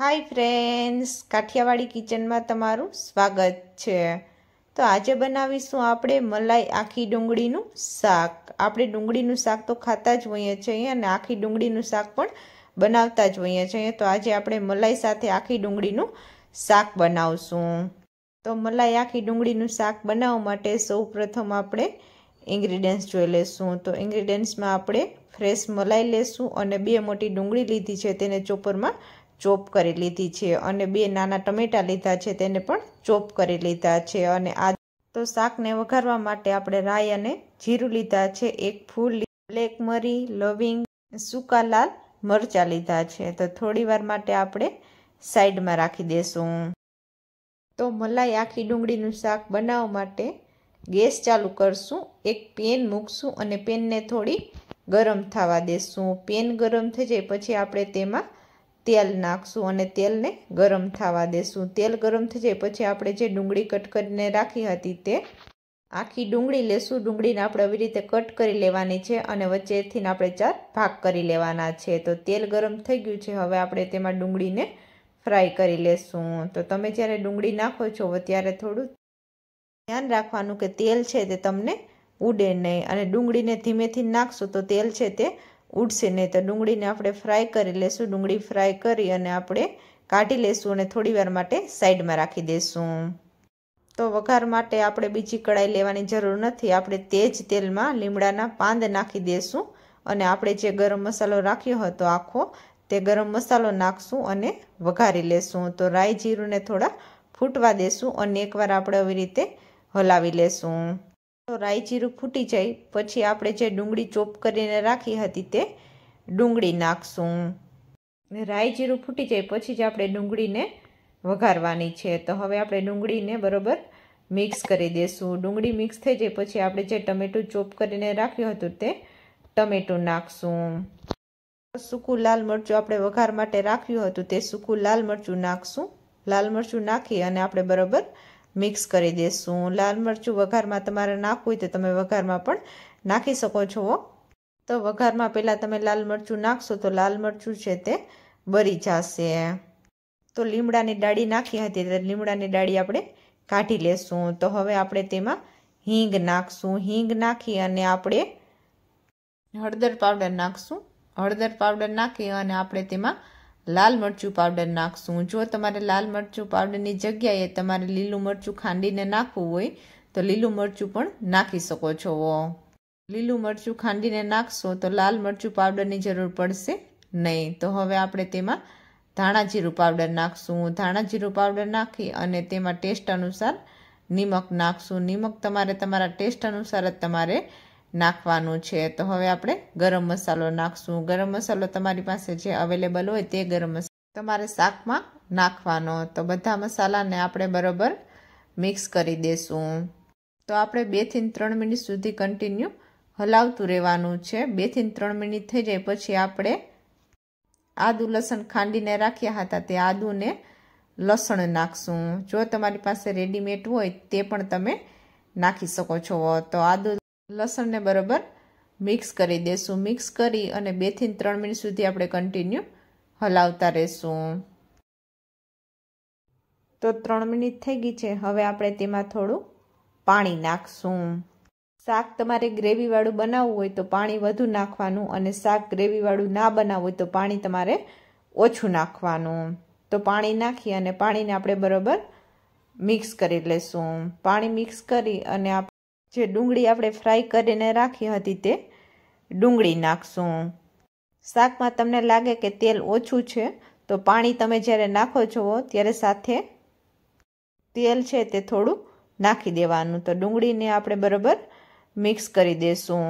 hi friends Kathiawadi કિચનમાં તમારું સ્વાગત છે તો આજે બનાવીશું આપણે મલાઈ આખી ડુંગળીનું શાક આપણે ડુંગળીનું શાક તો ખાતા જ હોઈએ છીએ અને આખી ડુંગળીનું શાક પણ બનાવતા જ હોઈએ છીએ તો આજે આપણે મલાઈ સાથે આખી ડુંગળીનું શાક બનાવશું તો મલાઈ આખી ડુંગળીનું શાક બનાવવા માટે સૌપ્રથમ આપણે ઇન્ગ્રીડિયન્ટ્સ જોઈ લેશું તો ઇન્ગ્રીડિયન્ટ્સમાં આપણે ફ્રેશ મલાઈ લેશું અને બે મોટી ડુંગળી લીધી છે તેને ચોપરમાં ચોપ કરી લીધી છે અને બે નાના ટમેટાં લીધા છે તેને પણ ચોપ કરી લીધા છે અને આ તો શાકને વઘારવા માટે આપણે રાઈ અને જીરું લીધા છે એક ફૂલ બ્લેક મરી લવિંગ સૂકા લાલ મરચાં લીધા છે તો થોડીવાર માટે આપણે સાઈડમાં રાખી દેશું તો મલાઈ આખી ડુંગળીનું શાક બનાવવા માટે ગેસ ચાલુ કરશું એક પેન મૂકશું અને પેનને થોડી ગરમ થવા દેશું પેન ગરમ થઈ જાય પછી આપણે તેમાં તેલ નાખશું અને તેલને ગરમ થવા દેશું તેલ ગરમ થઈ જાય પછી આપણે જે ડુંગળી કટ કરીને રાખી હતી તે આખી ડુંગળી લેશું ડુંગળીને આપણે આવી રીતે કટ કરી લેવાની છે અને વચ્ચેથી આપણે ચાર ભાગ કરી લેવાના છે તો તેલ ગરમ થઈ ગયું છે હવે આપણે તેમાં ડુંગળીને ફ્રાય કરી લેશું તો તમે જ્યારે ડુંગળી નાખો છો ત્યારે થોડું ધ્યાન રાખવાનું કે તેલ છે તે તમને ઉડે નહીં અને ડુંગળીને ધીમેથી નાખશું તો તેલ છે તે ઉડશે નહીં તો ડુંગળીને આપણે ફ્રાય કરી લેશું ડુંગળી ફ્રાય કરી અને આપણે કાઢી લેશું અને થોડીવાર માટે સાઈડમાં રાખી દઈશું તો વઘાર માટે આપણે બીજી કઢાઈ લેવાની જરૂર નથી આપણે તે જ તેલમાં લીમડાના પાંદ નાખી દઈશું અને આપણે જે ગરમ મસાલો રાખ્યો હતો આખો તે ગરમ મસાલો નાખશું અને વઘારી લેશું તો રાઈ જીરુંને થોડા ફૂટવા દેશું અને એકવાર આપણે આવી રીતે હલાવી લેશું તો રાઈ જીરું ફૂટી જાય પછી આપણે જે ડુંગળી ચોપ કરીને રાખી હતી તે ડુંગળી નાખશું રાઈ જીરું ફૂટી જાય પછી જ આપણે ડુંગળીને વઘારવાની છે તો હવે આપણે ડુંગળીને બરોબર મિક્સ કરી દઈશું ડુંગળી મિક્સ થઈ જાય પછી આપણે જે ટમેટું ચોપ કરીને રાખ્યું હતું તે ટમેટું નાખશું સૂકું લાલ મરચું આપણે વઘાર માટે રાખ્યું હતું તે સૂકું લાલ મરચું નાખશું લાલ મરચું નાખી અને આપણે બરાબર મિક્સ કરી દેશું લાલ મરચું વઘારમાં તમારે નાખવું હોય તો તમે વઘારમાં પણ નાખી શકો છો તો વઘારમાં પહેલાં તમે લાલ મરચું નાખશો તો લાલ મરચું છે તે બરી જશે તો લીમડાની ડાળી નાખી હતી એટલે લીમડાની ડાળી આપણે કાઢી લેશું તો હવે આપણે તેમાં હિંગ નાખશું હિંગ નાખી અને આપણે હળદર પાવડર નાખશું હળદર પાવડર નાખી અને આપણે તેમાં લાલ મરચું પાવડર નાખશું જો તમારે લાલ મરચું પાવડરની જગ્યાએ તમારે લીલું મરચું ખાંડીને નાખવું હોય તો લીલું મરચું પણ નાખી શકો છો લીલું મરચું ખાંડીને નાખશો તો લાલ મરચું પાવડરની જરૂર પડશે નહીં તો હવે આપણે તેમાં ધાણાજીરું પાવડર નાખશું ધાણાજીરું પાવડર નાખી અને તેમાં ટેસ્ટ અનુસાર નિમક નાખશું નિમક તમારે તમારા ટેસ્ટ અનુસાર જ તમારે નાખવાનું છે તો હવે આપણે ગરમ મસાલો નાખશું ગરમ મસાલો તમારી પાસે જે અવેલેબલ હોય તે ગરમ મસાલો તમારે શાકમાં નાખવાનો તો બધા મસાલાને આપણે બરાબર મિક્સ કરી દેશું તો આપણે બેથી ત્રણ મિનિટ સુધી કન્ટિન્યુ હલાવતું રહેવાનું છે બેથી ત્રણ મિનિટ થઈ જાય પછી આપણે આદુ લસણ ખાંડીને રાખ્યા હતા તે આદુને લસણ નાખશું જો તમારી પાસે રેડીમેડ હોય તે પણ તમે નાખી શકો છો તો આદુ લસણને બરાબર મિક્સ કરી દેશું મિક્સ કરી અને બેથી ત્રણ મિનિટ સુધી આપણે કન્ટિન્યુ હલાવતા રહેશું તો ત્રણ મિનિટ થઈ ગઈ છે હવે આપણે તેમાં થોડું પાણી નાખશું શાક તમારે ગ્રેવીવાળું બનાવવું હોય તો પાણી વધુ નાખવાનું અને શાક ગ્રેવીવાળું ના બનાવવું હોય તો પાણી તમારે ઓછું નાખવાનું તો પાણી નાખી અને પાણીને આપણે બરાબર મિક્સ કરી લેશું પાણી મિક્સ કરી અને જે ડુંગળી આપણે ફ્રાય કરીને રાખી હતી તે ડુંગળી નાખશું શાકમાં તમને લાગે કે તેલ ઓછું છે તો પાણી તમે જ્યારે નાખો છો ત્યારે સાથે તેલ છે તે થોડું નાખી દેવાનું તો ડુંગળીને આપણે બરાબર મિક્સ કરી દેશું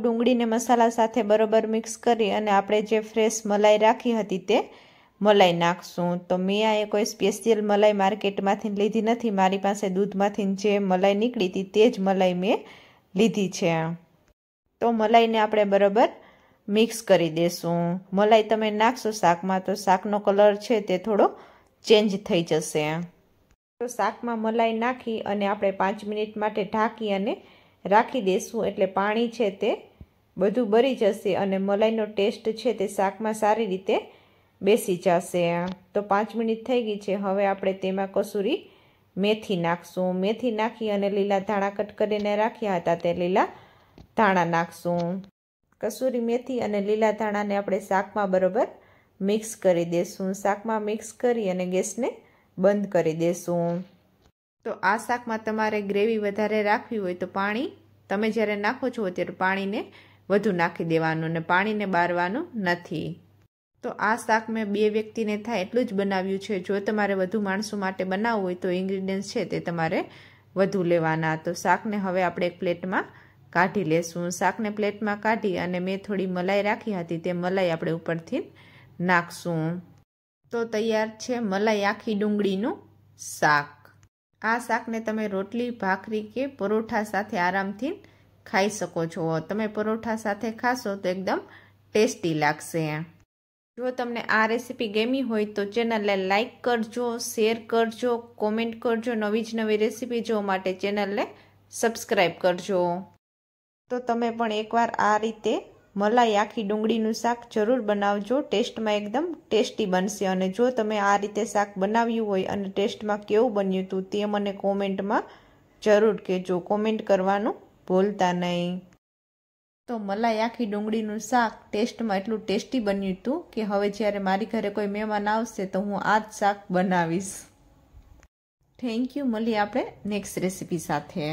ડુંગળીને મસાલા સાથે બરોબર મિક્સ કરી અને આપણે જે ફ્રેશ મલાઈ રાખી હતી તે મલાઈ નાખશું તો મેં આ કોઈ સ્પેશિયલ મલાઈ માર્કેટમાંથી લીધી નથી મારી પાસે દૂધમાંથી જે મલાઈ નીકળી હતી તે જ મલાઈ મેં લીધી છે તો મલાઈને આપણે બરોબર મિક્સ કરી દેશું મલાઈ તમે નાખશો શાકમાં તો શાકનો કલર છે તે થોડો ચેન્જ થઈ જશે તો શાકમાં મલાઈ નાખી અને આપણે પાંચ મિનિટ માટે ઢાંકી અને રાખી દેશું એટલે પાણી છે તે બધું બળી જશે અને મલાઈનો ટેસ્ટ છે તે શાકમાં સારી રીતે બેસી જશે તો પાંચ મિનિટ થઈ ગઈ છે હવે આપણે તેમાં કસૂરી મેથી નાખશું મેથી નાખી અને લીલા ધાણા કટ કરીને રાખ્યા હતા તે લીલા ધાણા નાખશું કસૂરી મેથી અને લીલા ધાણાને આપણે શાકમાં બરોબર મિક્સ કરી દેશું શાકમાં મિક્સ કરી અને ગેસને બંધ કરી દેશું તો આ શાકમાં તમારે ગ્રેવી વધારે રાખવી હોય તો પાણી તમે જ્યારે નાખો છો ત્યારે પાણીને વધુ નાખી દેવાનું ને પાણીને બારવાનું નથી તો આ શાક મેં બે વ્યક્તિને થાય એટલું જ બનાવ્યું છે જો તમારે વધુ માણસો માટે બનાવવું હોય તો ઇન્ગ્રીડિયન્સ છે તે તમારે વધુ લેવાના તો શાકને હવે આપણે એક પ્લેટમાં કાઢી લેશું શાકને પ્લેટમાં કાઢી અને મેં થોડી મલાઈ રાખી હતી તે મલાઈ આપણે ઉપરથી નાખશું તો તૈયાર છે મલાઈ આખી ડુંગળીનું શાક આ શાકને તમે રોટલી ભાખરી કે પરોઠા સાથે આરામથી ખાઈ શકો છો તમે પરોઠા સાથે ખાશો તો એકદમ ટેસ્ટી લાગશે જો તમને આ રેસીપી ગમી હોય તો ચેનલને લાઇક કરજો શેર કરજો કોમેન્ટ કરજો નવી જ નવી રેસીપી જોવા માટે ચેનલને સબસ્ક્રાઈબ કરજો તો તમે પણ એકવાર આ રીતે મલાઈ આખી ડુંગળીનું શાક જરૂર બનાવજો ટેસ્ટમાં એકદમ ટેસ્ટી બનશે અને જો તમે આ રીતે શાક બનાવ્યું હોય અને ટેસ્ટમાં કેવું બન્યું હતું તે મને કોમેન્ટમાં જરૂર કહેજો કોમેન્ટ કરવાનું બોલતા નહીં તો મલાઈ આખી ડુંગળીનું શાક ટેસ્ટમાં એટલું ટેસ્ટી બન્યું હતું કે હવે જ્યારે મારી ઘરે કોઈ મહેમાન આવશે તો હું આ જ શાક બનાવીશ થેન્ક યુ મળીએ આપણે નેક્સ્ટ રેસીપી સાથે